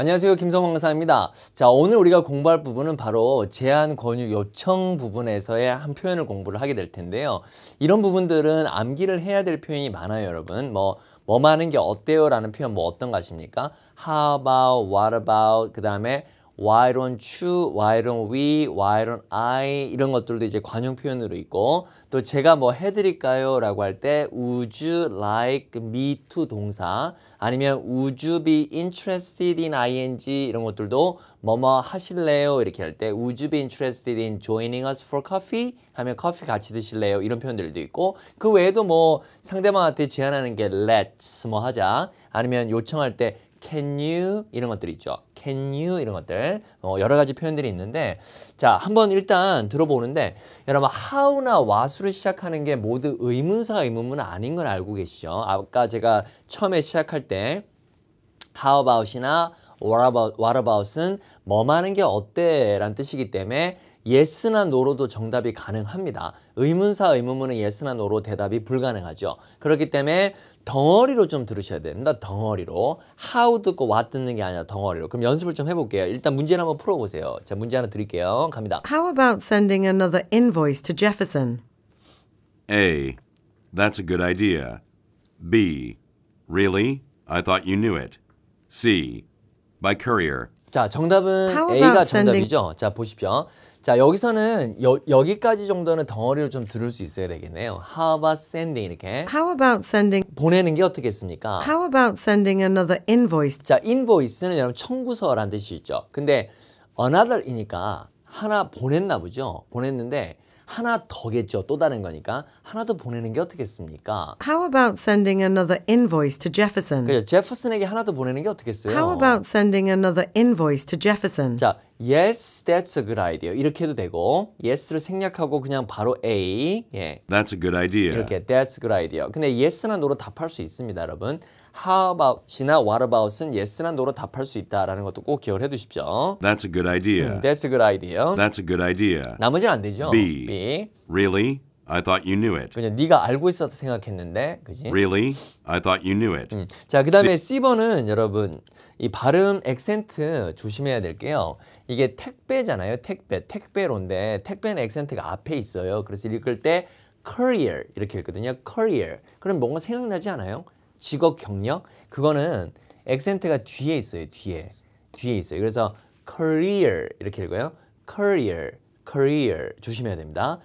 안녕하세요 김성환 강사입니다 자 오늘 우리가 공부할 부분은 바로 제한 권유 요청 부분에서의 한 표현을 공부를 하게 될 텐데요 이런 부분들은 암기를 해야 될 표현이 많아요 여러분 뭐뭐 하는 뭐 게 어때요 라는 표현 뭐 어떤 것입니까 how about what about 그 다음에 why don't you, why don't we, why don't I 이런 것들도 이제 관용 표현으로 있고 또 제가 뭐 해드릴까요? 라고 할 때 would you like me to 동사 아니면 would you be interested in ing 이런 것들도 뭐 뭐 하실래요? 이렇게 할 때 would you be interested in joining us for coffee? 하면 커피 같이 드실래요? 이런 표현들도 있고 그 외에도 뭐 상대방한테 제안하는 게 let's 뭐 하자 아니면 요청할 때 can you 이런 것들 이 있죠. can you 이런 것들 어, 여러 가지 표현들이 있는데 자 한번 일단 들어보는데 여러분 how나 w h a t 로 시작하는 게 모두 의문사 의문문 아닌 걸 알고 계시죠. 아까 제가 처음에 시작할 때 how about이나 what, about, what about은 뭐하는 게 어때 라는 뜻이기 때문에 예스나 노로도 정답이 가능합니다. 의문사 의문문은 예스나 노로 대답이 불가능하죠. 그렇기 때문에 덩어리로 좀 들으셔야 됩니다. 덩어리로. how 듣고 what 듣는 게 아니라 덩어리로. 그럼 연습을 좀 해볼게요. 일단 문제를 한번 풀어보세요. 자, 문제 하나 드릴게요. 갑니다. How about sending another invoice to Jefferson? A. That's a good idea. B. Really? I thought you knew it. C. By courier. 자, 정답은 A가 정답이죠. 자, 보십시오. 자, 여기서는 여, 여기까지 정도는 덩어리를 좀 들을 수 있어야 되겠네요. How about sending 이렇게. How about sending 보내는 게 어떻게 했습니까? How about sending another invoice? 자, invoice는 여러분 청구서라는 뜻이죠. 근데 another이니까 하나 보냈나 보죠. 보냈는데 하나 더겠죠. 또 다른 거니까 하나 더 보내는 게 어떻겠습니까? How about sending another invoice to Jefferson? 그죠. 제퍼슨에게 하나 더 보내는 게 어떻겠어요? How about sending another invoice to Jefferson? 자, Yes, that's a good idea. 이렇게 해도 되고 yes를 생략하고 그냥 바로 a. 예. That's a good idea. 이렇게 that's a good idea. 근데 yes나 no로 답할 수 있습니다, 여러분. How about이나 what about은 yes나 no로 답할 수 있다라는 것도 꼭 기억을 해두십시오. That's a good idea. 음, that's a good idea. That's a good idea. 나머지는 안 되죠. B. B. Really? I thought you knew it. 그죠? 네가 알고 있었다 생각했는데, 그지? Really? I thought you knew it. 음. 자, 그다음에 C. C번은 여러분 이 발음 액센트 조심해야 될게요. 이게 택배잖아요. 택배. 택배론데 택배는 액센트가 앞에 있어요. 그래서 읽을 때 career 이렇게 읽거든요. career. 그럼 뭔가 생각나지 않아요? 직업 경력? 그거는 액센트가 뒤에 있어요. 뒤에. 뒤에 있어요. 그래서 career 이렇게 읽어요. career. career. 조심해야 됩니다.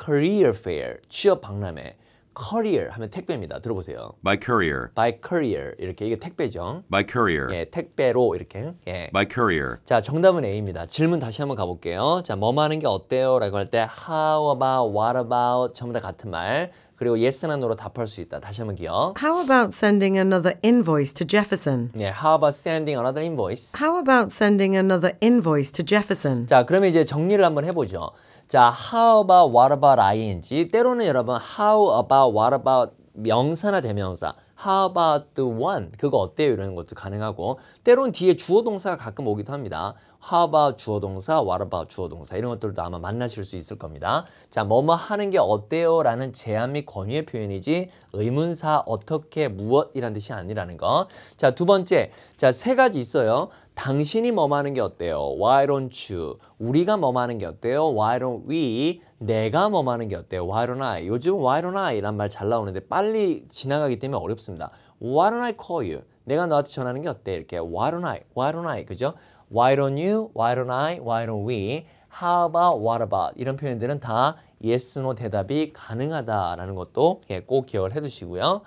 career fair. 취업 박람회. courier 하면 택배입니다. 들어보세요. By courier. By courier 이렇게 이게 택배죠. By courier. 예, 택배로 이렇게. 예. By courier. 자, 정답은 A입니다. 질문 다시 한번 가볼게요. 자, 뭐뭐 하는 게 어때요? 라고 할 때 how about, what about 전부 다 같은 말. 그리고 yes나 no로 답할 수 있다. 다시 한번 기억. How about sending another invoice to Jefferson? 네, how about sending another invoice? How about sending another invoice to Jefferson? 자, 그러면 이제 정리를 한번 해보죠. 자, how about, what about, ing. 때로는 여러분, how about, what about 명사나 대명사. How about the one? 그거 어때요? 이런 것도 가능하고 때론 뒤에 주어 동사가 가끔 오기도 합니다. How about 주어 동사, what about 주어 동사 이런 것들도 아마 만나실 수 있을 겁니다. 자, 뭐뭐 하는 게 어때요? 라는 제안 및 권유의 표현이지 의문사 어떻게 무엇이란 뜻이 아니라는 거. 자, 두 번째. 자, 세 가지 있어요. 당신이 뭐하는 게 어때요? Why don't you? 우리가 뭐하는 게 어때요? Why don't we? 내가 뭐하는 게 어때요? Why don't I? 요즘 Why don't I? 이란 말 잘 나오는데 빨리 지나가기 때문에 어렵습니다. Why don't I call you? 내가 너한테 전하는 게 어때? 이렇게 Why don't I? Why don't I? 그죠? Why don't you? Why don't I? Why don't we? How about? What about? 이런 표현들은 다 yes, no 대답이 가능하다라는 것도 예, 꼭 기억을 해두시고요.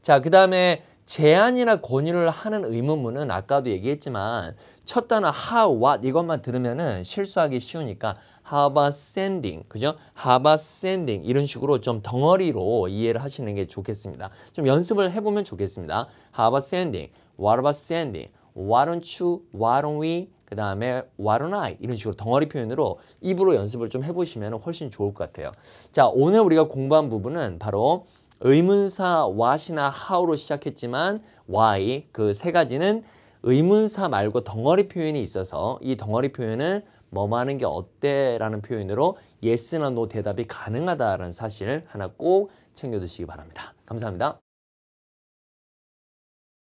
자, 그 다음에 제안이나 권유를 하는 의문문은 아까도 얘기했지만 첫 단어 how, what 이것만 들으면은 실수하기 쉬우니까 how about sending, 그죠? how about sending 이런 식으로 좀 덩어리로 이해를 하시는 게 좋겠습니다. 좀 연습을 해보면 좋겠습니다. how about sending, what about sending, why don't you, why don't we, 그 다음에 why don't I 이런 식으로 덩어리 표현으로 입으로 연습을 좀 해보시면 훨씬 좋을 것 같아요. 자, 오늘 우리가 공부한 부분은 바로 의문사 what이나 how로 시작했지만 why 그 세 가지는 의문사 말고 덩어리 표현이 있어서 이 덩어리 표현은 뭐뭐하는 게 어때라는 표현으로 yes나 no 대답이 가능하다라는 사실 하나 꼭 챙겨두시기 바랍니다. 감사합니다.